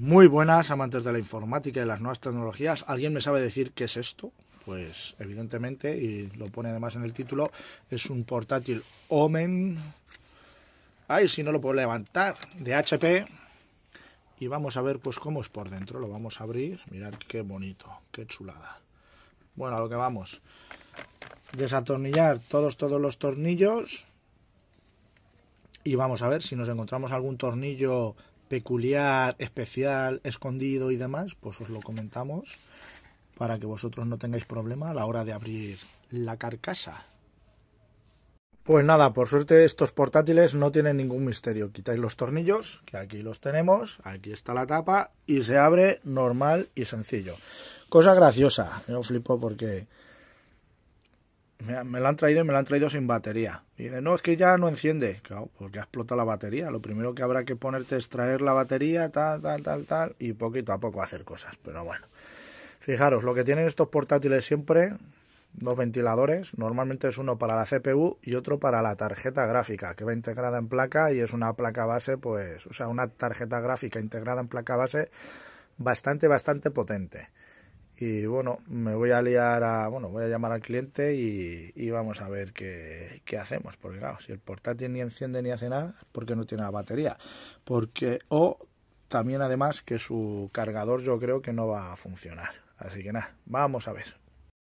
Muy buenas, amantes de la informática y las nuevas tecnologías. ¿Alguien me sabe decir qué es esto? Pues evidentemente, y lo pone además en el título, es un portátil Omen. Ay, si no lo puedo levantar, de HP. Y vamos a ver pues cómo es por dentro. Lo vamos a abrir. Mirad qué bonito, qué chulada. Bueno, a lo que vamos. Desatornillar todos, todos los tornillos y vamos a ver si nos encontramos algún tornillo peculiar, especial, escondido y demás, pues os lo comentamos para que vosotros no tengáis problema a la hora de abrir la carcasa. Pues nada, por suerte estos portátiles no tienen ningún misterio. Quitáis los tornillos, que aquí los tenemos, aquí está la tapa y se abre normal y sencillo. Cosa graciosa, yo flipo porque me, la lo han traído y me lo han traído sin batería. Y no, es que ya no enciende. Claro, porque ha explotado la batería. Lo primero que habrá que ponerte es traer la batería, tal, tal, tal, tal, y poquito a poco hacer cosas. Pero bueno, fijaros, lo que tienen estos portátiles siempre, dos ventiladores, normalmente es uno para la CPU y otro para la tarjeta gráfica, que va integrada en placa y es una placa base, pues, o sea, una tarjeta gráfica integrada en placa base bastante, bastante potente y bueno, me voy a liar a, bueno, voy a llamar al cliente y, vamos a ver qué, qué, hacemos, porque claro, si el portátil ni enciende ni hace nada, porque no tiene la batería, porque, o también además que su cargador yo creo que no va a funcionar, así que nada, vamos a ver.